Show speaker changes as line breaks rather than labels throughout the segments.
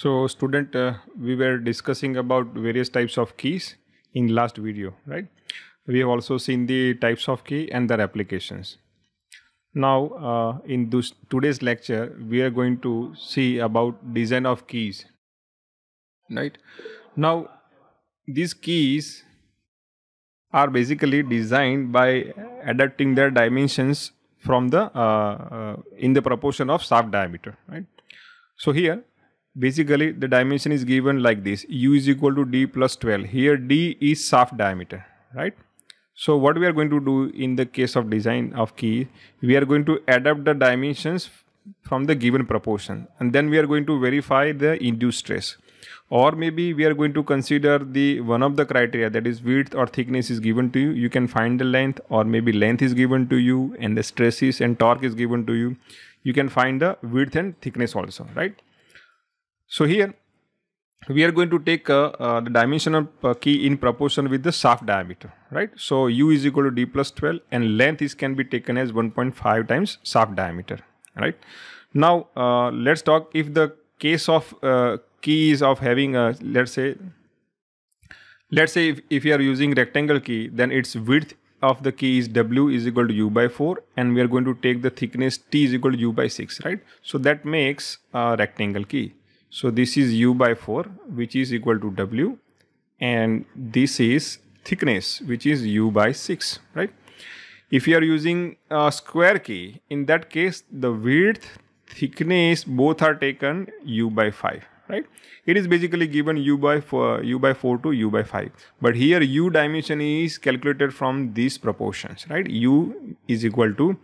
So student, uh, we were discussing about various types of keys in last video, right? We have also seen the types of key and their applications. Now, uh, in this, today's lecture, we are going to see about design of keys, right? Now, these keys are basically designed by adapting their dimensions from the uh, uh in the proportion of shaft diameter, right? So here basically the dimension is given like this u is equal to d plus 12 here d is shaft diameter right so what we are going to do in the case of design of key we are going to adapt the dimensions from the given proportion and then we are going to verify the induced stress or maybe we are going to consider the one of the criteria that is width or thickness is given to you you can find the length or maybe length is given to you and the stresses and torque is given to you you can find the width and thickness also right so here we are going to take uh, uh, the dimension of uh, key in proportion with the shaft diameter, right? So u is equal to d plus 12 and length is can be taken as 1.5 times shaft diameter, right? Now uh, let's talk if the case of uh, key is of having a let's say let's say if, if you are using rectangle key then its width of the key is w is equal to u by 4 and we are going to take the thickness t is equal to u by 6 right so that makes a rectangle key so this is u by 4 which is equal to w and this is thickness which is u by 6 right. If you are using a square key in that case the width thickness both are taken u by 5 right it is basically given u by 4 u by 4 to u by 5 but here u dimension is calculated from these proportions right u is equal to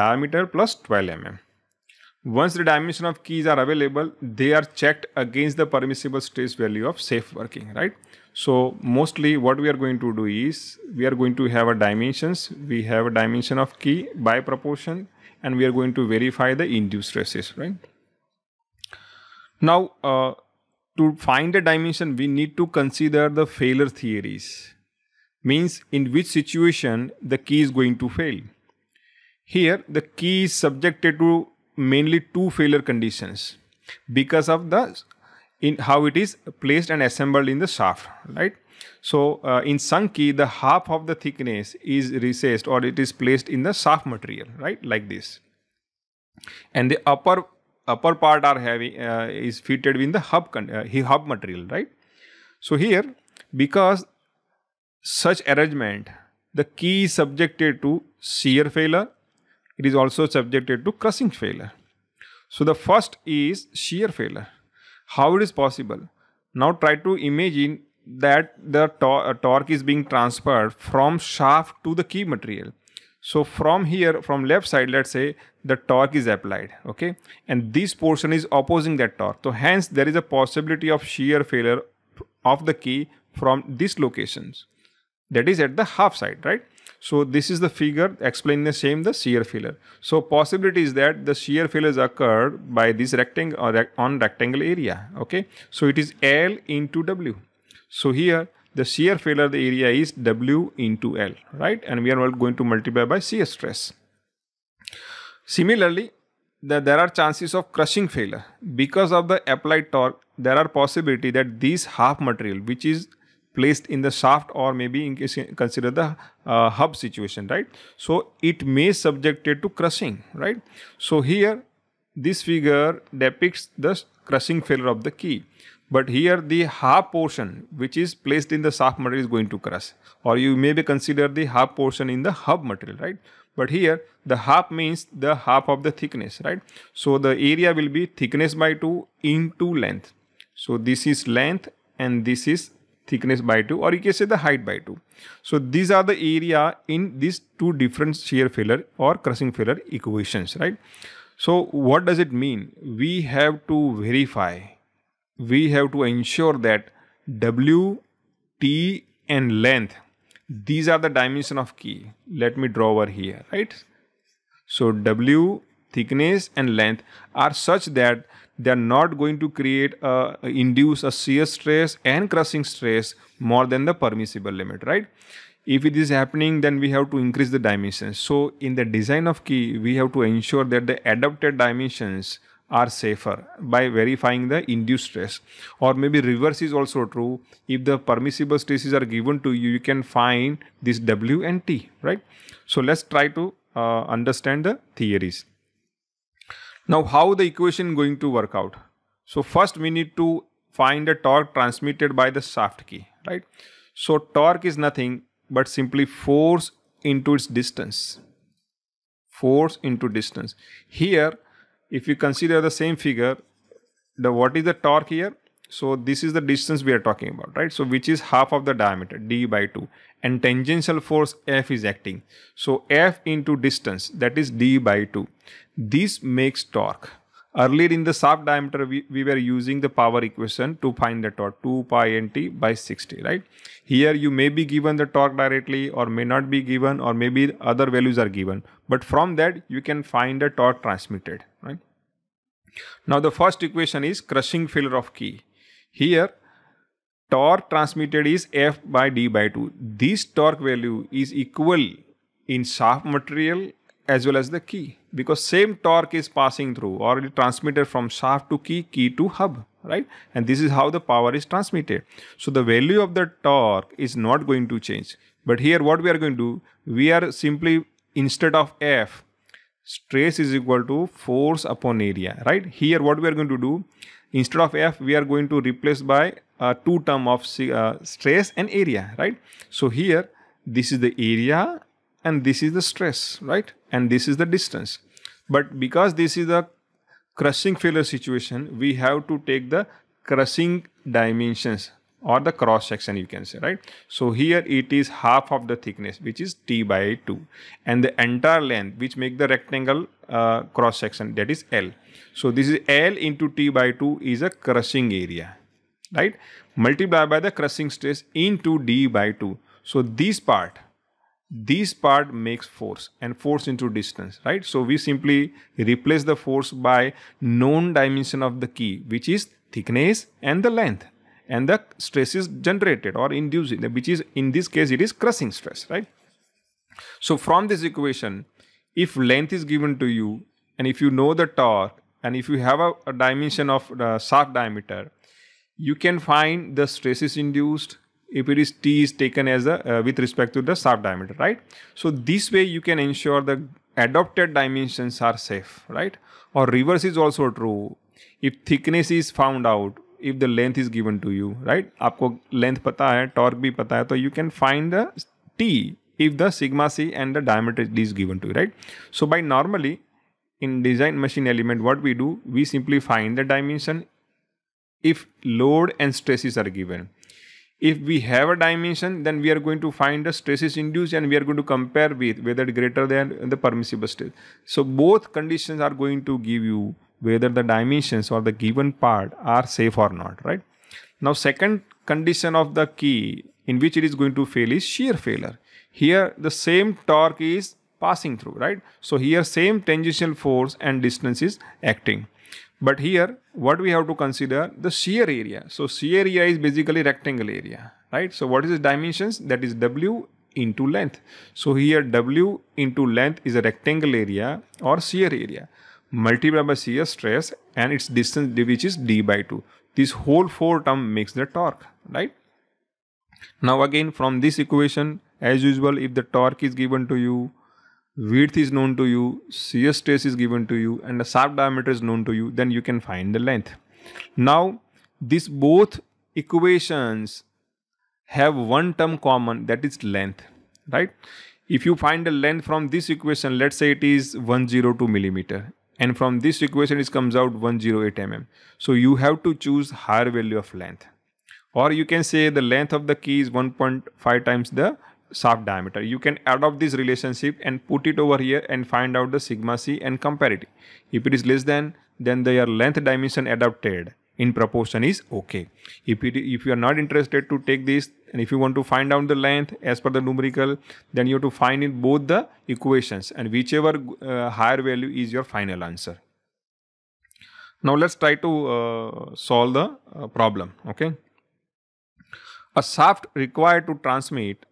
diameter plus 12 mm once the dimension of keys are available, they are checked against the permissible stress value of safe working, right? So mostly what we are going to do is we are going to have a dimensions. We have a dimension of key by proportion and we are going to verify the induced stresses, right? Now, uh, to find the dimension, we need to consider the failure theories. Means in which situation the key is going to fail. Here, the key is subjected to mainly two failure conditions because of the in how it is placed and assembled in the shaft right so uh, in Sankey, the half of the thickness is recessed or it is placed in the shaft material, right? Like this. And the upper upper part are having uh, is fitted in the hub uh, hub material, right? So here, because such arrangement, the key is subjected to shear failure it is also subjected to crushing failure. So the first is shear failure. How it is possible? Now try to imagine that the tor uh, torque is being transferred from shaft to the key material. So from here, from left side, let's say the torque is applied, okay? And this portion is opposing that torque. So hence there is a possibility of shear failure of the key from these locations. That is at the half side, right? So this is the figure explaining the same the shear failure. So possibility is that the shear is occurred by this rectangle or uh, on rectangle area. Okay. So it is L into W. So here the shear failure the area is W into L, right? And we are going to multiply by shear stress. Similarly, the, there are chances of crushing failure because of the applied torque. There are possibility that this half material, which is placed in the shaft or maybe in case consider the uh, hub situation right so it may subjected to crushing right so here this figure depicts the crushing failure of the key but here the half portion which is placed in the shaft material is going to crush or you be consider the half portion in the hub material right but here the half means the half of the thickness right so the area will be thickness by 2 into length so this is length and this is thickness by 2 or you can say the height by 2. So these are the area in these two different shear failure or crushing failure equations, right? So what does it mean? We have to verify, we have to ensure that W, T and length, these are the dimension of key. Let me draw over here, right? So W, thickness and length are such that they are not going to create a, induce a shear stress and crushing stress more than the permissible limit right if it is happening then we have to increase the dimensions so in the design of key we have to ensure that the adopted dimensions are safer by verifying the induced stress or maybe reverse is also true if the permissible stresses are given to you you can find this w and t right so let's try to uh, understand the theories now how the equation going to work out? So first we need to find the torque transmitted by the shaft key, right? So torque is nothing but simply force into its distance. Force into distance. Here, if you consider the same figure, the what is the torque here? So this is the distance we are talking about, right? So which is half of the diameter, d by 2. And tangential force F is acting. So F into distance, that is d by 2. This makes torque. Earlier in the shaft diameter, we, we were using the power equation to find the torque, 2 pi nt by 60, right? Here you may be given the torque directly or may not be given or maybe other values are given. But from that, you can find the torque transmitted, right? Now the first equation is crushing failure of key. Here, torque transmitted is F by D by 2. This torque value is equal in shaft material as well as the key because same torque is passing through or transmitted from shaft to key, key to hub, right? And this is how the power is transmitted. So the value of the torque is not going to change. But here what we are going to do, we are simply instead of F, stress is equal to force upon area, right? Here what we are going to do, instead of f we are going to replace by uh, two term of uh, stress and area right so here this is the area and this is the stress right and this is the distance but because this is a crushing failure situation we have to take the crushing dimensions or the cross section you can say right so here it is half of the thickness which is t by 2 and the entire length which make the rectangle uh, cross section that is l so this is L into T by 2 is a crushing area, right? Multiplied by the crushing stress into D by 2. So this part, this part makes force and force into distance, right? So we simply replace the force by known dimension of the key, which is thickness and the length and the stress is generated or induced, which is in this case, it is crushing stress, right? So from this equation, if length is given to you and if you know the torque, and if you have a, a dimension of the shaft diameter you can find the stresses induced if it is t is taken as a uh, with respect to the shaft diameter right so this way you can ensure the adopted dimensions are safe right or reverse is also true if thickness is found out if the length is given to you right आपको length पता है torque भी पता है तो you can find the t if the sigma c and the diameter is given to you right so by normally in design machine element what we do we simply find the dimension if load and stresses are given if we have a dimension then we are going to find the stresses induced and we are going to compare with whether greater than the permissible stress so both conditions are going to give you whether the dimensions or the given part are safe or not right now second condition of the key in which it is going to fail is shear failure here the same torque is passing through, right? So here same tangential force and distance is acting. But here what we have to consider the shear area. So shear area is basically rectangle area, right? So what is the dimensions? That is W into length. So here W into length is a rectangle area or shear area multiplied by shear stress and its distance which is d by 2. This whole 4 term makes the torque, right? Now again from this equation as usual if the torque is given to you width is known to you, shear stress is given to you and the shaft diameter is known to you, then you can find the length. Now, these both equations have one term common that is length, right? If you find the length from this equation, let's say it is 102 millimeter and from this equation it comes out 108 mm. So you have to choose higher value of length or you can say the length of the key is 1.5 times the shaft diameter. You can adopt this relationship and put it over here and find out the sigma c and compare it. If it is less than, then their length dimension adopted in proportion is okay. If, it, if you are not interested to take this and if you want to find out the length as per the numerical, then you have to find in both the equations and whichever uh, higher value is your final answer. Now let's try to uh, solve the uh, problem. Okay. A shaft required to transmit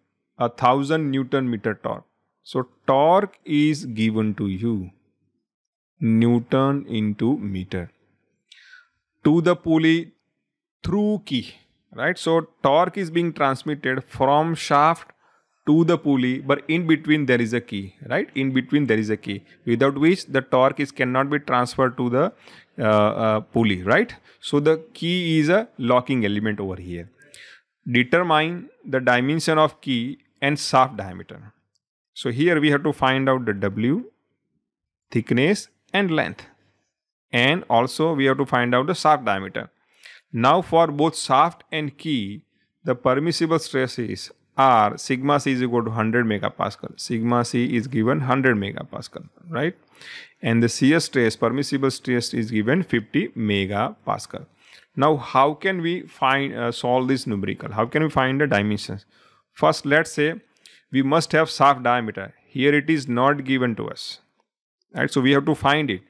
a thousand newton meter torque. So torque is given to you newton into meter to the pulley through key right so torque is being transmitted from shaft to the pulley but in between there is a key right in between there is a key without which the torque is cannot be transferred to the uh, uh, pulley right so the key is a locking element over here determine the dimension of key and shaft diameter. So here we have to find out the W, thickness and length. And also we have to find out the shaft diameter. Now for both shaft and key, the permissible stresses are sigma c is equal to 100 megapascal. Sigma c is given 100 megapascal, right? And the shear stress, permissible stress is given 50 megapascal. Now, how can we find uh, solve this numerical? How can we find the dimensions? First, let's say we must have shaft diameter. Here it is not given to us. Right, so we have to find it.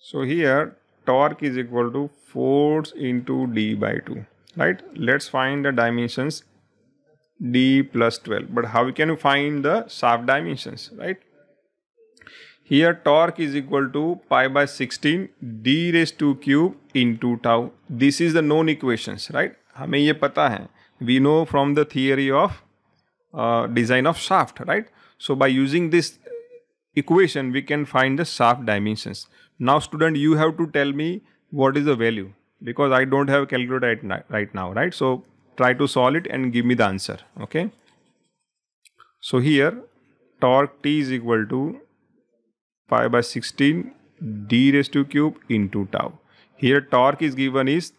So here torque is equal to force into d by 2. Right, let's find the dimensions d plus 12. But how can you find the shaft dimensions? Right, here torque is equal to pi by 16 d raised to cube into tau. This is the known equations, right? हमें ये पता है we know from the theory of uh, design of shaft, right? So by using this equation, we can find the shaft dimensions. Now student, you have to tell me what is the value because I don't have a calculator right, now, right? So try to solve it and give me the answer, okay? So here torque T is equal to pi by 16 d raised to cube into tau. Here torque is given is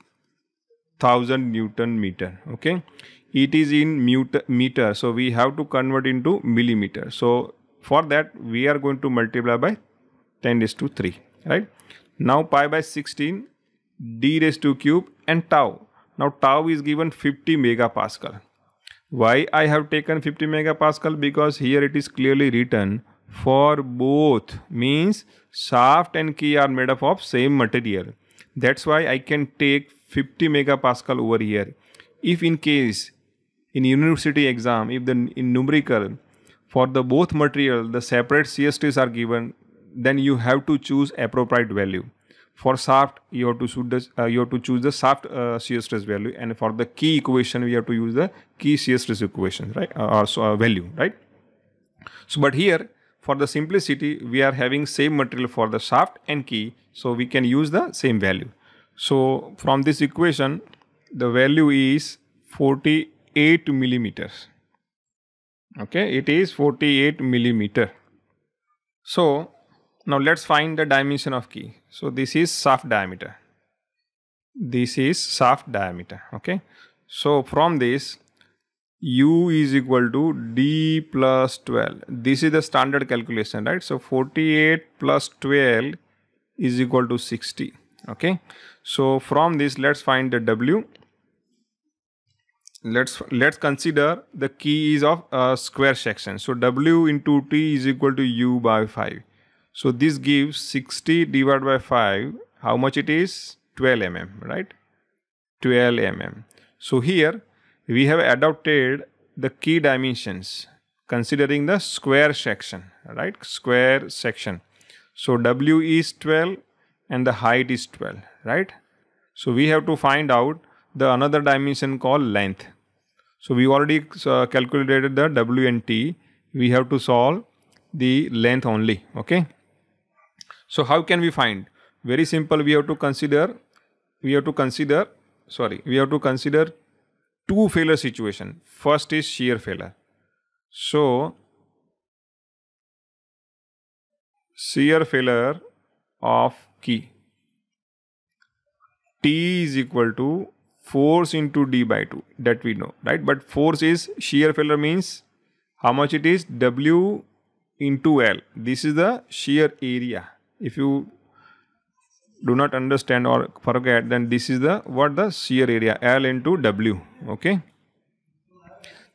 1000 newton meter okay it is in meter so we have to convert into millimeter so for that we are going to multiply by 10 raised to 3 right now pi by 16 d raised to cube and tau now tau is given 50 megapascal why i have taken 50 megapascal because here it is clearly written for both means shaft and key are made up of same material that's why i can take 50 megapascal over here if in case in university exam if the in numerical for the both material the separate csts are given then you have to choose appropriate value for shaft you have to choose the, uh, you have to choose the shaft uh, shear stress value and for the key equation we have to use the key shear stress equation right uh, or so, uh, value right so but here for the simplicity we are having same material for the shaft and key so we can use the same value so from this equation, the value is 48 millimeters. Okay, it is 48 millimeter. So now let's find the dimension of key. So this is shaft diameter. This is shaft diameter. Okay. So from this u is equal to d plus 12 this is the standard calculation right so 48 plus 12 is equal to 60 okay so from this, let's find the W. Let's let's consider the key is of a square section. So W into T is equal to U by 5. So this gives 60 divided by 5. How much it is? 12 mm, right? 12 mm. So here we have adopted the key dimensions considering the square section, right? Square section. So W is 12 and the height is 12 right so we have to find out the another dimension called length so we already uh, calculated the w and t we have to solve the length only okay so how can we find very simple we have to consider we have to consider sorry we have to consider two failure situation first is shear failure so shear failure of key. T is equal to force into D by 2 that we know, right? But force is shear failure means how much it is W into L. This is the shear area. If you do not understand or forget, then this is the what the shear area L into W. Okay.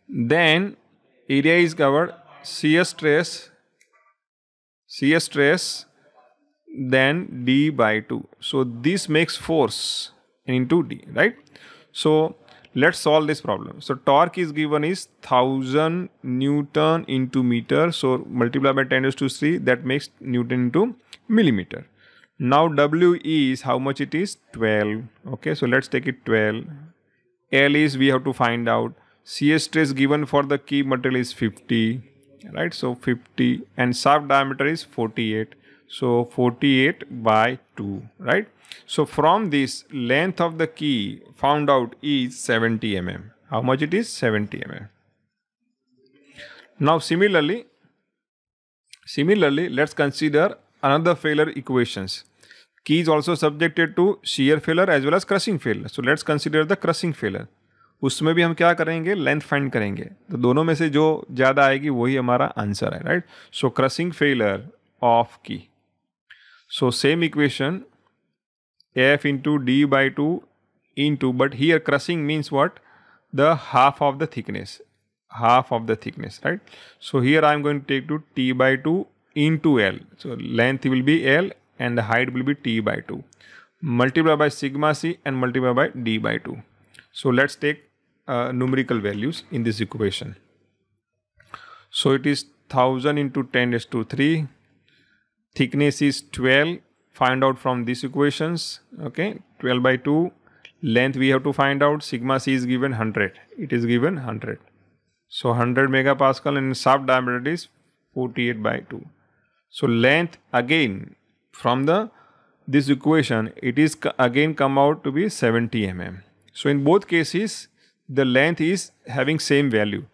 Then area is covered shear stress shear stress than d by 2. So this makes force into d, right? So let's solve this problem. So torque is given is 1000 Newton into meter. So multiply by 10 to 3 that makes Newton into millimeter. Now W is how much it is 12. Okay, so let's take it 12. L is we have to find out. C stress given for the key material is 50 right so 50 and shaft diameter is 48 So 48 by 2, right? So from this length of the key found out is 70 mm. How much it is? 70 mm. Now similarly, similarly let's consider another failure equations. Key is also subjected to shear failure as well as crushing failure. So let's consider the crushing failure. उसमें भी हम क्या करेंगे length find करेंगे तो दोनों में से जो ज़्यादा आएगी वही हमारा आंसर है right so crushing failure of की So same equation f into d by 2 into but here crushing means what? The half of the thickness half of the thickness right. So here I am going to take to t by 2 into l. So length will be l and the height will be t by 2 multiply by sigma c and multiply by d by 2. So let's take uh, numerical values in this equation. So it is 1000 into 10 raised to 3 thickness is 12 find out from these equations okay 12 by 2 length we have to find out sigma c is given 100 it is given 100 so 100 megapascal and shaft diameter is 48 by 2 so length again from the this equation it is again come out to be 70 mm so in both cases the length is having same value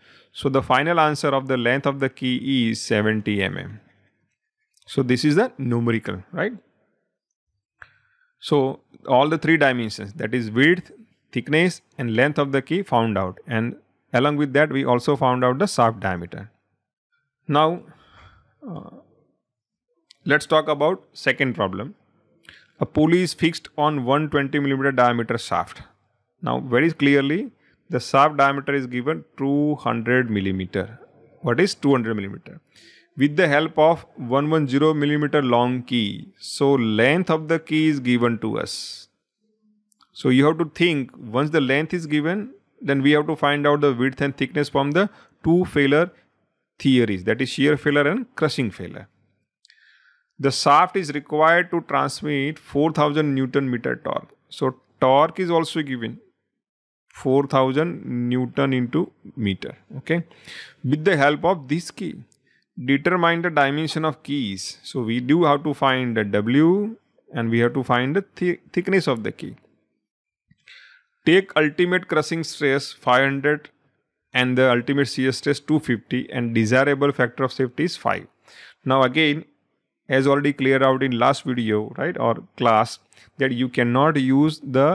so the final answer of the length of the key is 70 mm so this is the numerical, right? So all the three dimensions that is width, thickness and length of the key found out and along with that we also found out the shaft diameter. Now uh, let's talk about second problem. A pulley is fixed on 120 millimeter diameter shaft. Now very clearly the shaft diameter is given 200 millimeter. What is 200 millimeter? with the help of 110 millimeter long key. So length of the key is given to us. So you have to think once the length is given, then we have to find out the width and thickness from the two failure theories that is shear failure and crushing failure. The shaft is required to transmit 4000 Newton meter torque. So torque is also given 4000 Newton into meter. Okay. With the help of this key determine the dimension of keys. So we do have to find the W and we have to find the th thickness of the key. Take ultimate crushing stress 500 and the ultimate shear stress 250 and desirable factor of safety is 5. Now again as already cleared out in last video right or class that you cannot use the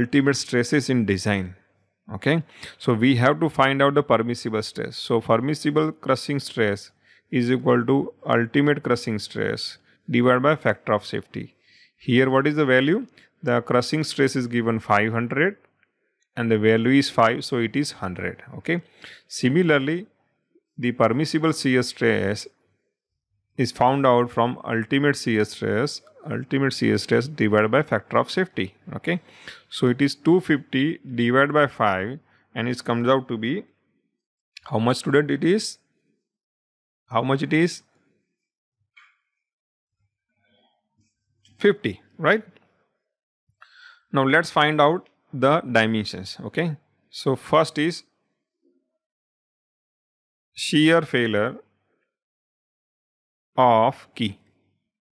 ultimate stresses in design okay so we have to find out the permissible stress so permissible crushing stress is equal to ultimate crushing stress divided by factor of safety. Here what is the value? The crushing stress is given 500 and the value is 5 so it is 100 okay. Similarly the permissible shear stress is found out from ultimate shear stress ultimate shear stress divided by factor of safety okay. So it is 250 divided by 5 and it comes out to be how much student it is how much it is? 50, right? Now let's find out the dimensions, okay? So first is shear failure of key.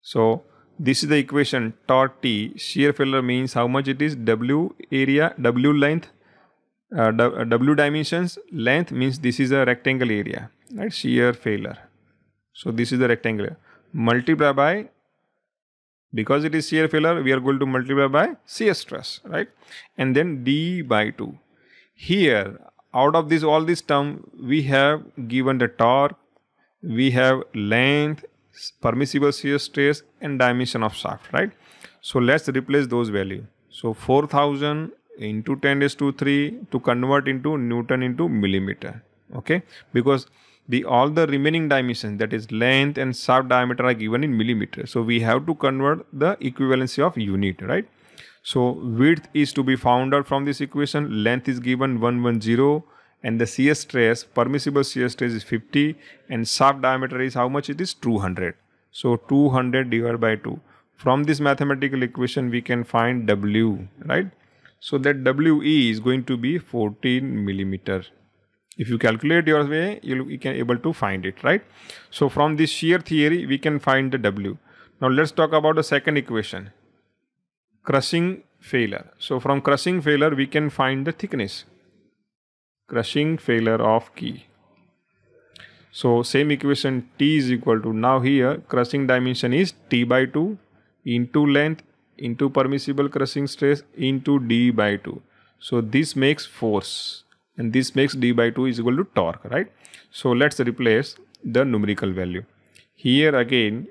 So this is the equation torque T shear failure means how much it is W area W length uh, W dimensions length means this is a rectangle area right shear failure so this is the rectangular multiply by because it is shear failure we are going to multiply by shear stress right and then d by 2 here out of this all this term we have given the torque we have length permissible shear stress and dimension of shaft right so let's replace those value so 4000 into 10 is to 3 to convert into newton into millimeter okay because the all the remaining dimensions that is length and shaft diameter are given in millimeter so we have to convert the equivalency of unit right so width is to be found out from this equation length is given 110 and the shear stress permissible shear stress is 50 and shaft diameter is how much it is 200 so 200 divided by 2 from this mathematical equation we can find w right so that we is going to be 14 millimeter if you calculate your way you'll you can able to find it right so from this shear theory we can find the w now let's talk about the second equation crushing failure so from crushing failure we can find the thickness crushing failure of key so same equation t is equal to now here crushing dimension is t by 2 into length into permissible crushing stress into d by 2 so this makes force and this makes d by 2 is equal to torque right so let's replace the numerical value here again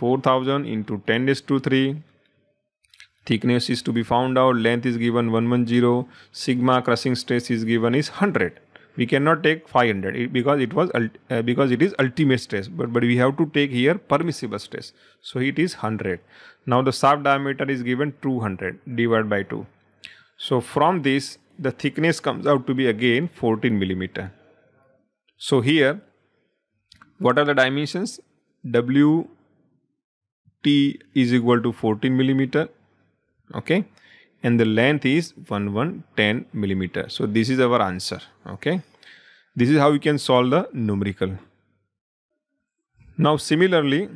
4000 into 10 is to 3 thickness is to be found out length is given 110 sigma crushing stress is given is 100 we cannot take 500 because it was uh, because it is ultimate stress but but we have to take here permissible stress so it is 100 now the shaft diameter is given 200 divided by 2 so from this the thickness comes out to be again 14 millimeter. So here, what are the dimensions? W T is equal to 14 millimeter. Okay. And the length is 1110 millimeter. So this is our answer. Okay. This is how you can solve the numerical. Now similarly,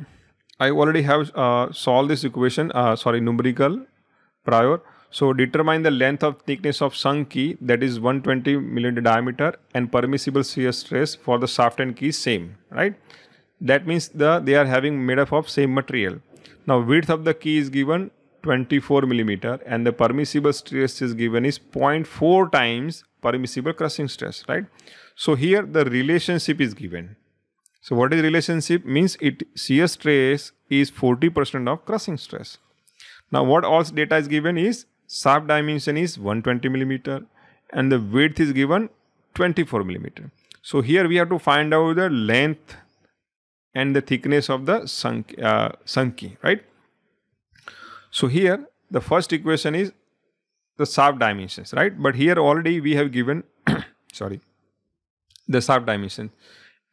I already have uh, solved this equation, uh, sorry, numerical prior. So determine the length of thickness of sunk key that is 120 millimeter diameter and permissible shear stress for the shaft and key same, right? That means the they are having made up of same material. Now width of the key is given 24 millimeter and the permissible stress is given is 0.4 times permissible crushing stress, right? So here the relationship is given. So what is relationship means it shear stress is 40% of crushing stress. Now what all data is given is shaft dimension is 120 millimeter and the width is given 24 millimeter. So here we have to find out the length and the thickness of the sunk, uh, right? So here the first equation is the shaft dimensions, right? But here already we have given, sorry, the shaft dimension.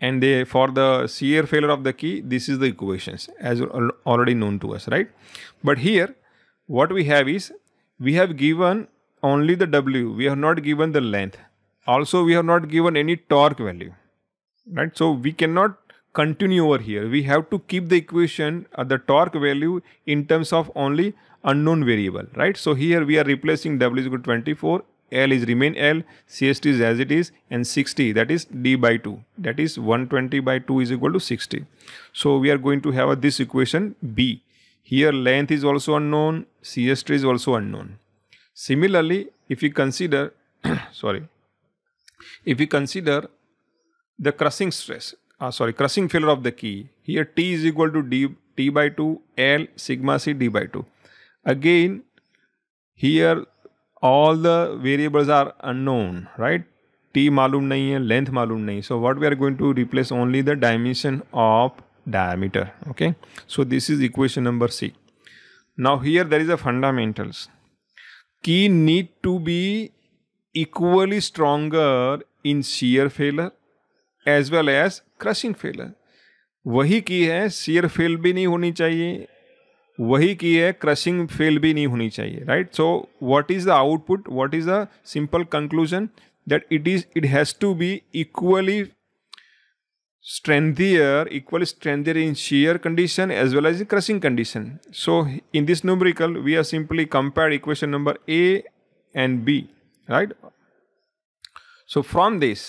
And they, for the shear failure of the key, this is the equations as already known to us, right? But here what we have is we have given only the W. We have not given the length. Also, we have not given any torque value. Right. So we cannot continue over here. We have to keep the equation at uh, the torque value in terms of only unknown variable. Right. So here we are replacing W is equal to 24 L is remain L, CST is as it is, and 60 that is D by 2 that is 120 by 2 is equal to 60. So we are going to have a, this equation B here length is also unknown, CST is also unknown. Similarly, if we consider, sorry, if we consider the crushing stress, uh, sorry, crushing failure of the key, here T is equal to D, T by 2, L, sigma C, D by 2. Again, here all the variables are unknown, right? T malum nahi hai, length malum nahi. So what we are going to replace only the dimension of diameter okay so this is equation number c now here there is a fundamentals key need to be equally stronger in shear failure as well as crushing failure वही की है share fail भी नहीं होनी चाहिए वही की है क्रशिंग फेल भी नहीं होनी चाहिए right so what is the output what is the simple conclusion that it is it has to be equally strengthier equal strengthier in shear condition as well as in crushing condition. So in this numerical we have simply compared equation number A and B right. So from this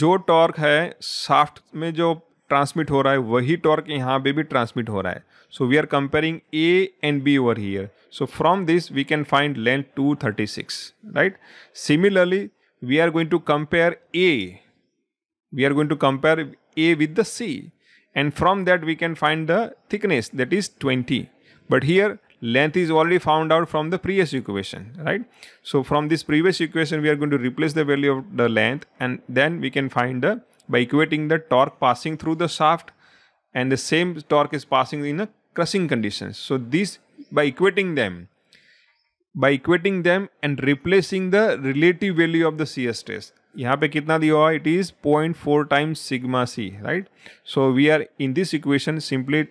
जो torque है shaft में जो transmit हो रहा है वही torque यहाँ पे भी ट्रांसमिट हो रहा है so we are comparing A and B over here so from this we can find length 236 right similarly we are going to compare A we are going to compare A with the C and from that we can find the thickness that is 20 but here length is already found out from the previous equation right so from this previous equation we are going to replace the value of the length and then we can find the by equating the torque passing through the shaft and the same torque is passing in a crushing conditions so this by equating them by equating them and replacing the relative value of the shear stress यहाँ पे कितना दिया हुआ it is point four times sigma C right so we are in this equation simply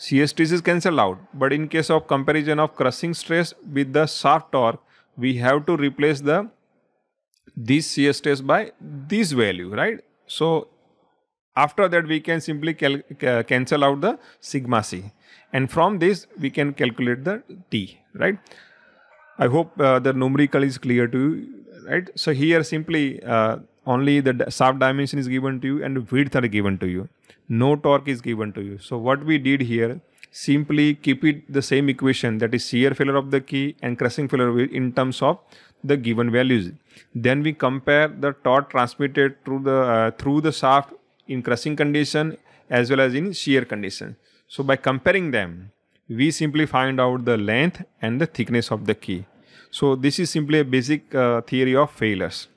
C S tees is cancel out but in case of comparison of crushing stress with the we have to replace the this shear stress by this value right so after that we can simply cancel out the sigma c and from this we can calculate the t right i hope uh, the numerical is clear to you right? So here simply uh, only the shaft dimension is given to you and width are given to you. No torque is given to you. So what we did here, simply keep it the same equation that is shear failure of the key and crushing failure in terms of the given values. Then we compare the torque transmitted through the uh, through the shaft in crushing condition as well as in shear condition. So by comparing them, we simply find out the length and the thickness of the key. So this is simply a basic uh, theory of failures.